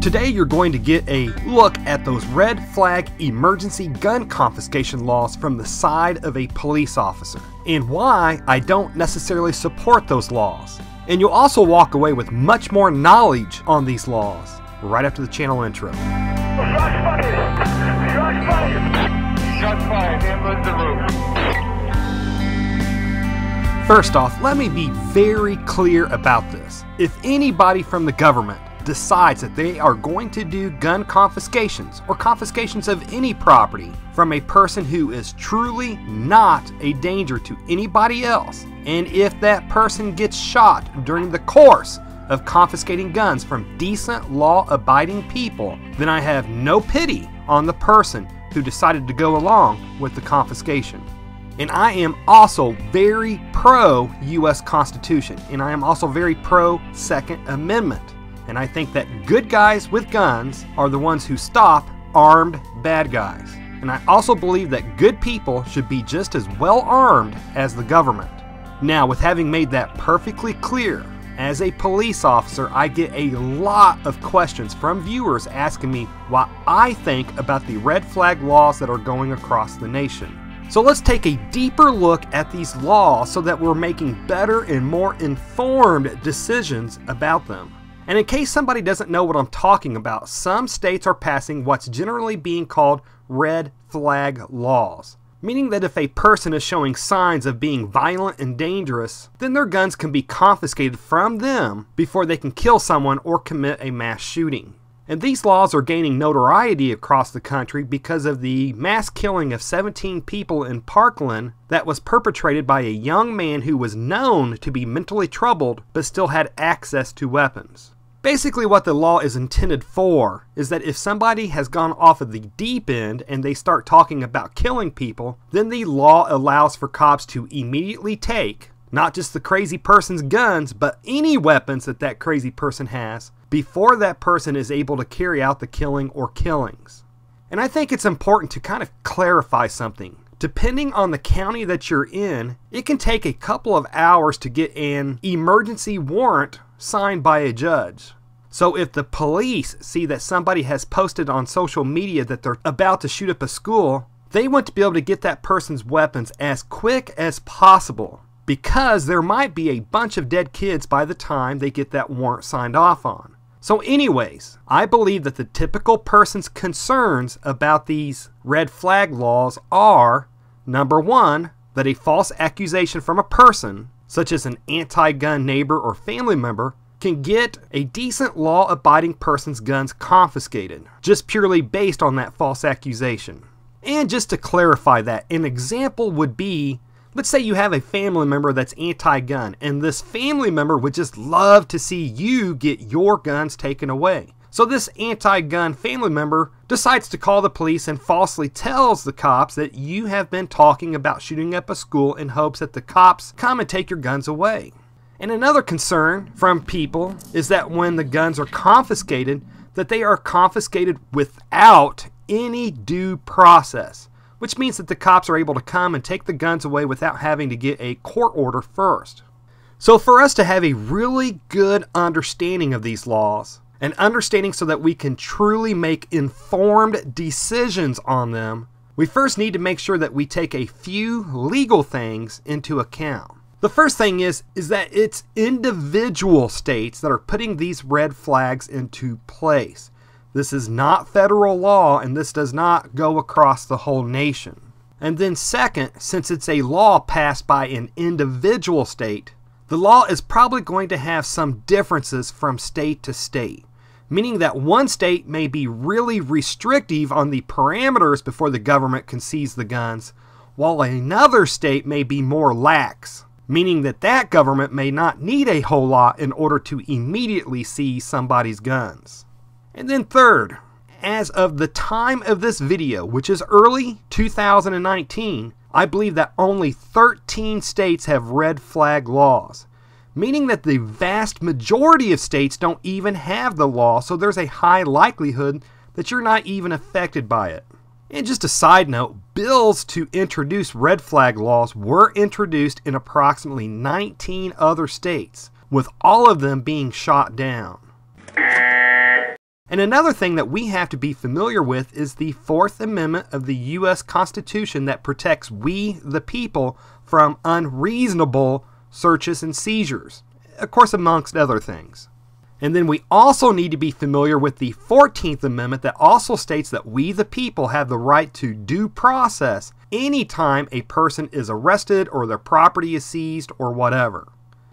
Today you're going to get a look at those red flag emergency gun confiscation laws from the side of a police officer and why I don't necessarily support those laws. And you'll also walk away with much more knowledge on these laws right after the channel intro. fired! fired! First off, let me be very clear about this. If anybody from the government decides that they are going to do gun confiscations or confiscations of any property from a person who is truly not a danger to anybody else, and if that person gets shot during the course of confiscating guns from decent law abiding people, then I have no pity on the person who decided to go along with the confiscation. And I am also very pro US Constitution, and I am also very pro Second Amendment and I think that good guys with guns are the ones who stop armed bad guys. And I also believe that good people should be just as well armed as the government. Now, with having made that perfectly clear, as a police officer, I get a lot of questions from viewers asking me what I think about the red flag laws that are going across the nation. So let's take a deeper look at these laws so that we're making better and more informed decisions about them. And in case somebody doesn't know what I'm talking about, some states are passing what's generally being called red flag laws meaning that if a person is showing signs of being violent and dangerous, then their guns can be confiscated from them before they can kill someone or commit a mass shooting. And these laws are gaining notoriety across the country because of the mass killing of 17 people in Parkland that was perpetrated by a young man who was known to be mentally troubled but still had access to weapons. Basically what the law is intended for is that if somebody has gone off of the deep end and they start talking about killing people, then the law allows for cops to immediately take not just the crazy person's guns, but any weapons that that crazy person has before that person is able to carry out the killing or killings. And I think it's important to kind of clarify something. Depending on the county that you're in, it can take a couple of hours to get an emergency warrant signed by a judge. So if the police see that somebody has posted on social media that they're about to shoot up a school, they want to be able to get that person's weapons as quick as possible because there might be a bunch of dead kids by the time they get that warrant signed off on. So, anyways, I believe that the typical person's concerns about these red flag laws are number one, that a false accusation from a person such as an anti gun neighbor or family member, can get a decent law abiding person's guns confiscated, just purely based on that false accusation. And just to clarify that, an example would be let's say you have a family member that's anti gun, and this family member would just love to see you get your guns taken away. So this anti gun family member decides to call the police and falsely tells the cops that you have been talking about shooting up a school in hopes that the cops come and take your guns away. And another concern from people is that when the guns are confiscated, that they are confiscated without any due process, which means that the cops are able to come and take the guns away without having to get a court order first. So for us to have a really good understanding of these laws, and understanding so that we can truly make informed decisions on them, we first need to make sure that we take a few legal things into account. The first thing is is that it's individual states that are putting these red flags into place. This is not federal law and this does not go across the whole nation. And then second, since it's a law passed by an individual state, the law is probably going to have some differences from state to state meaning that one state may be really restrictive on the parameters before the government can seize the guns, while another state may be more lax, meaning that that government may not need a whole lot in order to immediately seize somebody's guns. And then third, as of the time of this video, which is early 2019, I believe that only 13 states have red flag laws, meaning that the vast majority of states don't even have the law, so there's a high likelihood that you're not even affected by it. And just a side note, bills to introduce red flag laws were introduced in approximately 19 other states, with all of them being shot down. And another thing that we have to be familiar with is the Fourth Amendment of the U.S. Constitution that protects we, the people, from unreasonable searches, and seizures, of course, amongst other things. And then we also need to be familiar with the 14th Amendment that also states that we, the people, have the right to due process anytime a person is arrested or their property is seized or whatever.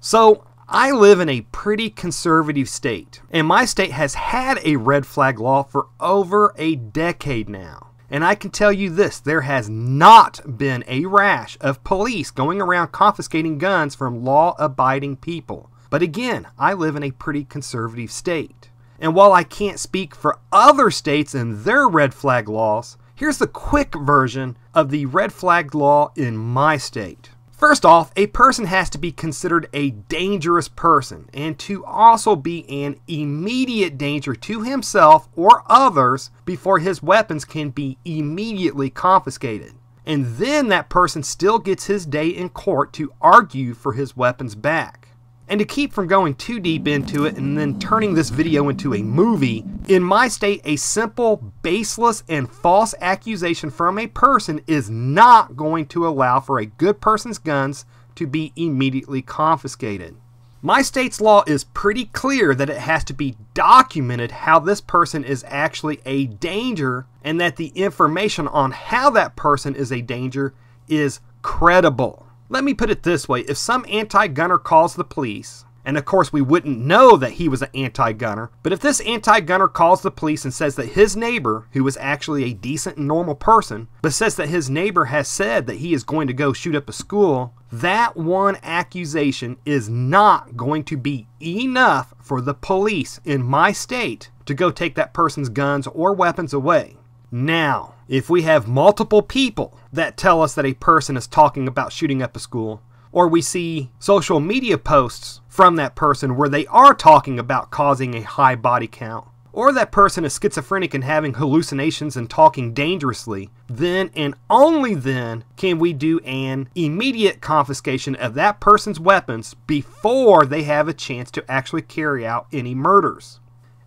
So, I live in a pretty conservative state, and my state has had a red flag law for over a decade now. And I can tell you this there has not been a rash of police going around confiscating guns from law abiding people. But again, I live in a pretty conservative state. And while I can't speak for other states and their red flag laws, here's the quick version of the red flag law in my state. First off, a person has to be considered a dangerous person and to also be an immediate danger to himself or others before his weapons can be immediately confiscated. And then that person still gets his day in court to argue for his weapons back. And to keep from going too deep into it and then turning this video into a movie, in my state, a simple, baseless, and false accusation from a person is not going to allow for a good person's guns to be immediately confiscated. My state's law is pretty clear that it has to be documented how this person is actually a danger and that the information on how that person is a danger is credible. Let me put it this way if some anti gunner calls the police, and of course, we wouldn't know that he was an anti gunner. But if this anti gunner calls the police and says that his neighbor, who is actually a decent and normal person, but says that his neighbor has said that he is going to go shoot up a school, that one accusation is not going to be enough for the police in my state to go take that person's guns or weapons away. Now, if we have multiple people that tell us that a person is talking about shooting up a school, or we see social media posts from that person where they are talking about causing a high body count, or that person is schizophrenic and having hallucinations and talking dangerously, then and only then can we do an immediate confiscation of that person's weapons before they have a chance to actually carry out any murders.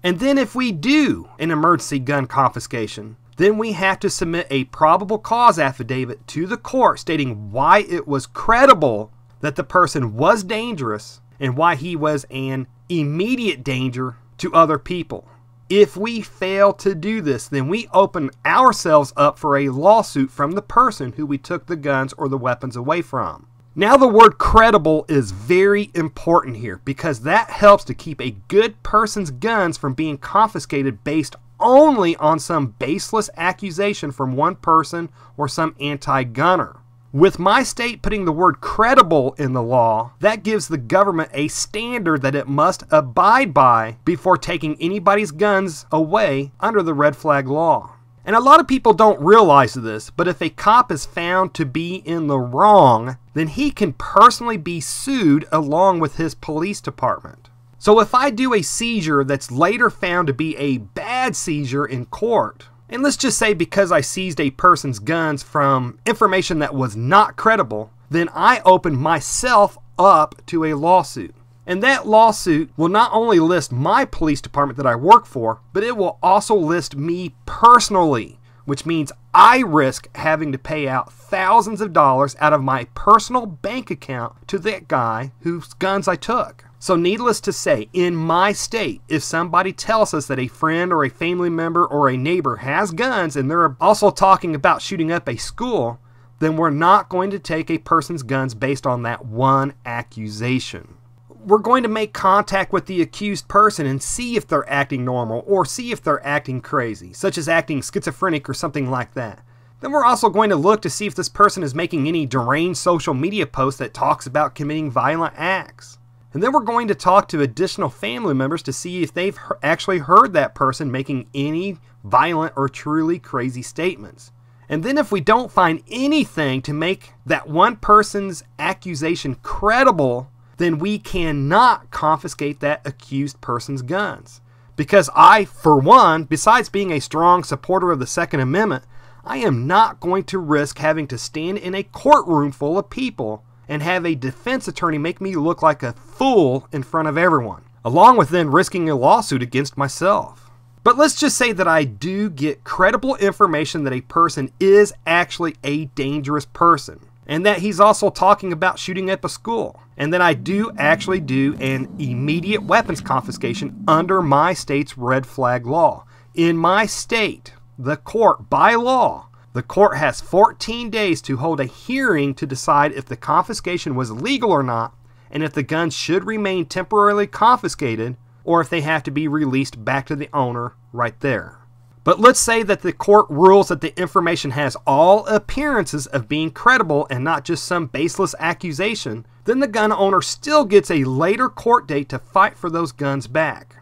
And then, if we do an emergency gun confiscation, then we have to submit a probable cause affidavit to the court stating why it was credible that the person was dangerous and why he was an immediate danger to other people. If we fail to do this, then we open ourselves up for a lawsuit from the person who we took the guns or the weapons away from. Now, the word credible is very important here because that helps to keep a good person's guns from being confiscated based only on some baseless accusation from one person or some anti gunner. With my state putting the word credible in the law, that gives the government a standard that it must abide by before taking anybody's guns away under the red flag law. And a lot of people don't realize this, but if a cop is found to be in the wrong, then he can personally be sued along with his police department. So if I do a seizure that's later found to be a bad seizure in court, and let's just say because I seized a person's guns from information that was not credible, then I open myself up to a lawsuit. And that lawsuit will not only list my police department that I work for, but it will also list me personally, which means I risk having to pay out thousands of dollars out of my personal bank account to that guy whose guns I took. So, needless to say, in my state, if somebody tells us that a friend or a family member or a neighbor has guns and they're also talking about shooting up a school, then we're not going to take a person's guns based on that one accusation. We're going to make contact with the accused person and see if they're acting normal or see if they're acting crazy, such as acting schizophrenic or something like that. Then we're also going to look to see if this person is making any deranged social media posts that talks about committing violent acts. And then we're going to talk to additional family members to see if they've actually heard that person making any violent or truly crazy statements. And then, if we don't find anything to make that one person's accusation credible, then we cannot confiscate that accused person's guns. Because I, for one, besides being a strong supporter of the Second Amendment, I am not going to risk having to stand in a courtroom full of people and have a defense attorney make me look like a fool in front of everyone, along with then risking a lawsuit against myself. But let's just say that I do get credible information that a person is actually a dangerous person, and that he's also talking about shooting up a school, and then I do actually do an immediate weapons confiscation under my state's red flag law. In my state, the court, by law, the court has 14 days to hold a hearing to decide if the confiscation was legal or not and if the guns should remain temporarily confiscated or if they have to be released back to the owner right there. But let's say that the court rules that the information has all appearances of being credible and not just some baseless accusation, then the gun owner still gets a later court date to fight for those guns back.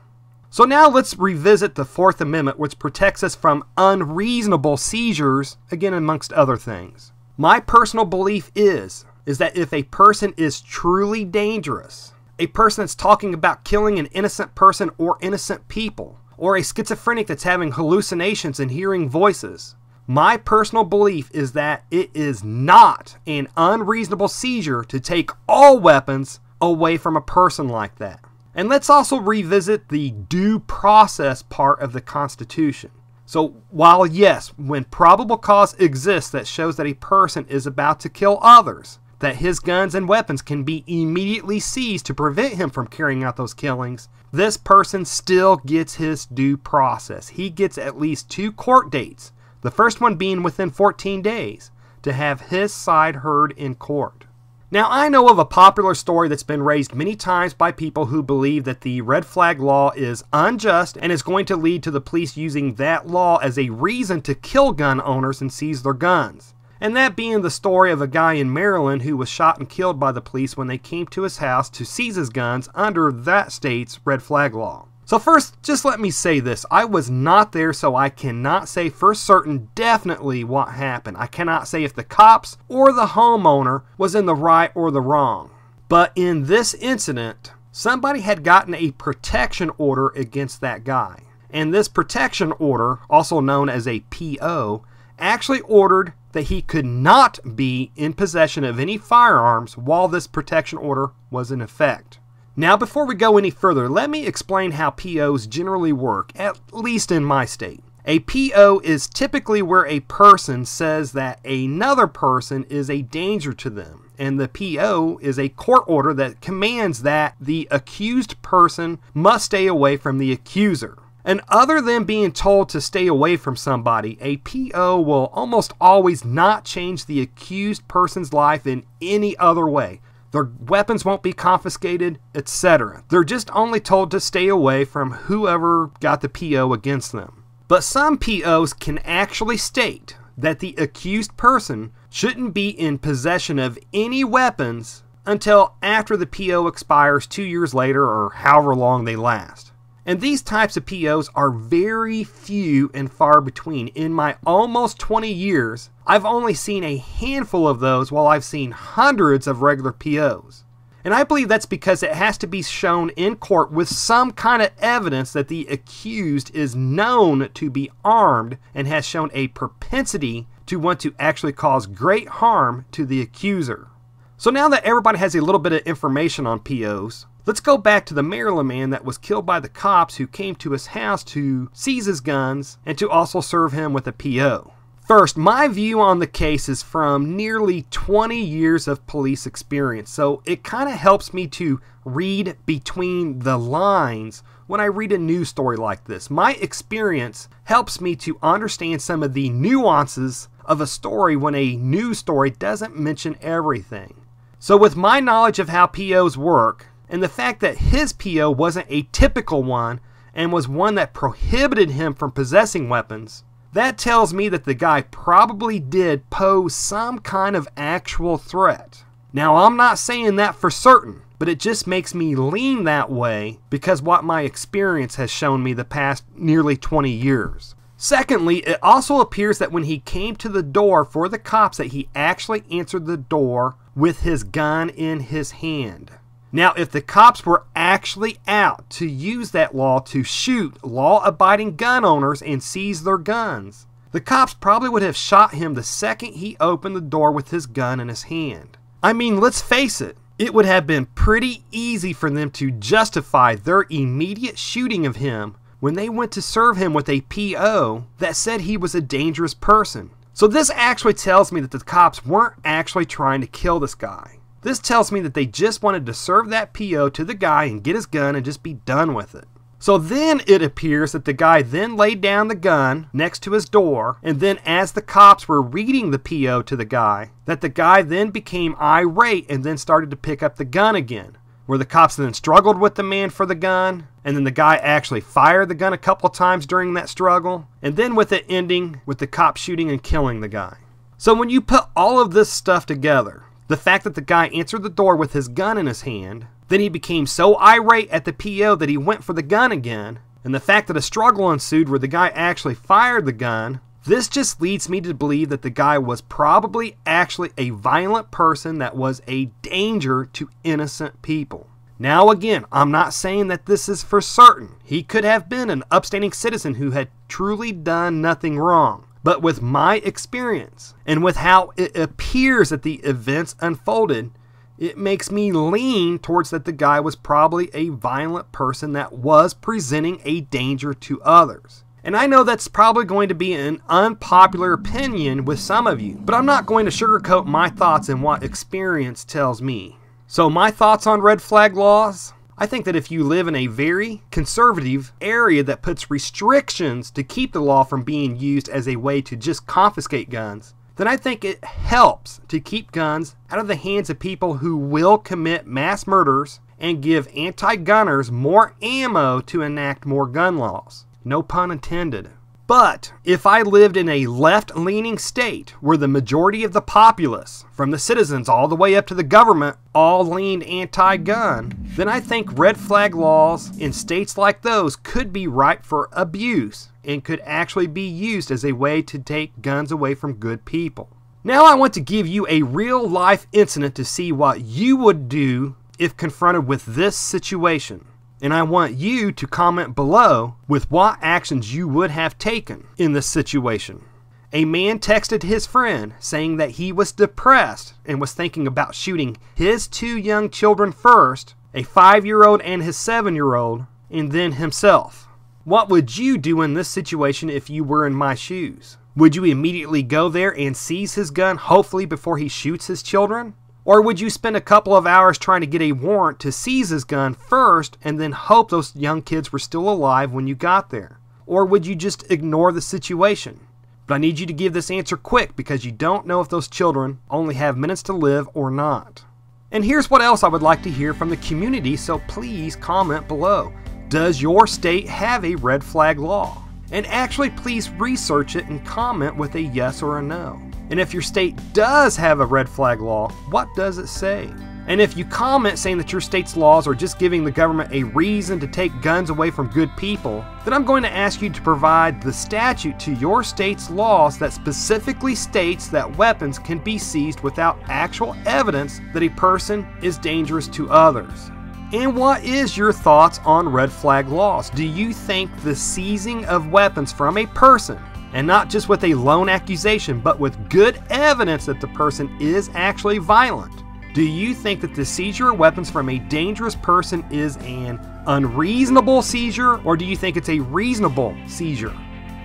So now let's revisit the Fourth Amendment, which protects us from unreasonable seizures, again, amongst other things. My personal belief is, is that if a person is truly dangerous, a person that's talking about killing an innocent person or innocent people, or a schizophrenic that's having hallucinations and hearing voices, my personal belief is that it is not an unreasonable seizure to take all weapons away from a person like that. And let's also revisit the due process part of the Constitution. So, while yes, when probable cause exists that shows that a person is about to kill others, that his guns and weapons can be immediately seized to prevent him from carrying out those killings, this person still gets his due process. He gets at least two court dates, the first one being within 14 days, to have his side heard in court. Now, I know of a popular story that's been raised many times by people who believe that the red flag law is unjust and is going to lead to the police using that law as a reason to kill gun owners and seize their guns. And that being the story of a guy in Maryland who was shot and killed by the police when they came to his house to seize his guns under that state's red flag law. So, first, just let me say this. I was not there, so I cannot say for certain definitely what happened. I cannot say if the cops or the homeowner was in the right or the wrong. But in this incident, somebody had gotten a protection order against that guy. And this protection order, also known as a PO, actually ordered that he could not be in possession of any firearms while this protection order was in effect. Now, before we go any further, let me explain how POs generally work, at least in my state. A PO is typically where a person says that another person is a danger to them, and the PO is a court order that commands that the accused person must stay away from the accuser. And other than being told to stay away from somebody, a PO will almost always not change the accused person's life in any other way, their weapons won't be confiscated, etc. They're just only told to stay away from whoever got the PO against them. But some POs can actually state that the accused person shouldn't be in possession of any weapons until after the PO expires two years later or however long they last. And these types of POs are very few and far between. In my almost 20 years, I've only seen a handful of those while I've seen hundreds of regular POs. And I believe that's because it has to be shown in court with some kind of evidence that the accused is known to be armed and has shown a propensity to want to actually cause great harm to the accuser. So now that everybody has a little bit of information on POs, Let's go back to the Maryland man that was killed by the cops who came to his house to seize his guns and to also serve him with a PO. First, my view on the case is from nearly 20 years of police experience, so it kind of helps me to read between the lines when I read a news story like this. My experience helps me to understand some of the nuances of a story when a news story doesn't mention everything. So, with my knowledge of how POs work, and the fact that his PO wasn't a typical one and was one that prohibited him from possessing weapons, that tells me that the guy probably did pose some kind of actual threat. Now, I'm not saying that for certain, but it just makes me lean that way because what my experience has shown me the past nearly 20 years. Secondly, it also appears that when he came to the door for the cops that he actually answered the door with his gun in his hand. Now, if the cops were actually out to use that law to shoot law abiding gun owners and seize their guns, the cops probably would have shot him the second he opened the door with his gun in his hand. I mean, let's face it, it would have been pretty easy for them to justify their immediate shooting of him when they went to serve him with a PO that said he was a dangerous person. So, this actually tells me that the cops weren't actually trying to kill this guy. This tells me that they just wanted to serve that PO to the guy and get his gun and just be done with it. So then it appears that the guy then laid down the gun next to his door, and then as the cops were reading the PO to the guy, that the guy then became irate and then started to pick up the gun again. Where the cops then struggled with the man for the gun, and then the guy actually fired the gun a couple times during that struggle, and then with it ending with the cop shooting and killing the guy. So when you put all of this stuff together, the fact that the guy answered the door with his gun in his hand, then he became so irate at the PO that he went for the gun again, and the fact that a struggle ensued where the guy actually fired the gun, this just leads me to believe that the guy was probably actually a violent person that was a danger to innocent people. Now, again, I'm not saying that this is for certain. He could have been an upstanding citizen who had truly done nothing wrong but with my experience and with how it appears that the events unfolded, it makes me lean towards that the guy was probably a violent person that was presenting a danger to others. And I know that's probably going to be an unpopular opinion with some of you, but I'm not going to sugarcoat my thoughts and what experience tells me. So, my thoughts on red flag laws I think that if you live in a very conservative area that puts restrictions to keep the law from being used as a way to just confiscate guns, then I think it helps to keep guns out of the hands of people who will commit mass murders and give anti gunners more ammo to enact more gun laws. No pun intended. But if I lived in a left leaning state where the majority of the populace, from the citizens all the way up to the government, all leaned anti gun, then I think red flag laws in states like those could be ripe for abuse and could actually be used as a way to take guns away from good people. Now I want to give you a real life incident to see what you would do if confronted with this situation and I want you to comment below with what actions you would have taken in this situation. A man texted his friend saying that he was depressed and was thinking about shooting his two young children first, a five year old and his seven year old, and then himself. What would you do in this situation if you were in my shoes? Would you immediately go there and seize his gun, hopefully before he shoots his children? Or would you spend a couple of hours trying to get a warrant to seize his gun first and then hope those young kids were still alive when you got there? Or would you just ignore the situation? But I need you to give this answer quick because you don't know if those children only have minutes to live or not. And here's what else I would like to hear from the community, so please comment below. Does your state have a red flag law? And actually, please research it and comment with a yes or a no. And if your state does have a red flag law, what does it say? And if you comment saying that your state's laws are just giving the government a reason to take guns away from good people, then I'm going to ask you to provide the statute to your state's laws that specifically states that weapons can be seized without actual evidence that a person is dangerous to others. And what is your thoughts on red flag laws? Do you think the seizing of weapons from a person and not just with a lone accusation, but with good evidence that the person is actually violent. Do you think that the seizure of weapons from a dangerous person is an unreasonable seizure, or do you think it's a reasonable seizure?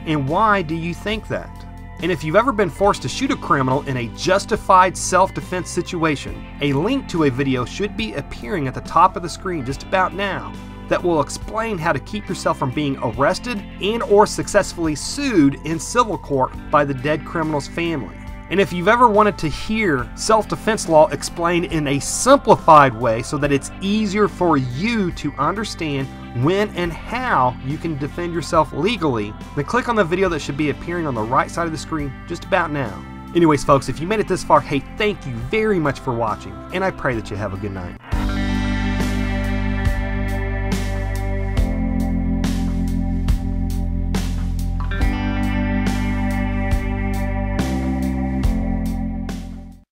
And why do you think that? And if you've ever been forced to shoot a criminal in a justified self defense situation, a link to a video should be appearing at the top of the screen just about now that will explain how to keep yourself from being arrested and or successfully sued in civil court by the dead criminal's family. And if you've ever wanted to hear self-defense law explained in a simplified way so that it's easier for you to understand when and how you can defend yourself legally, then click on the video that should be appearing on the right side of the screen just about now. Anyways, folks, if you made it this far, hey, thank you very much for watching, and I pray that you have a good night.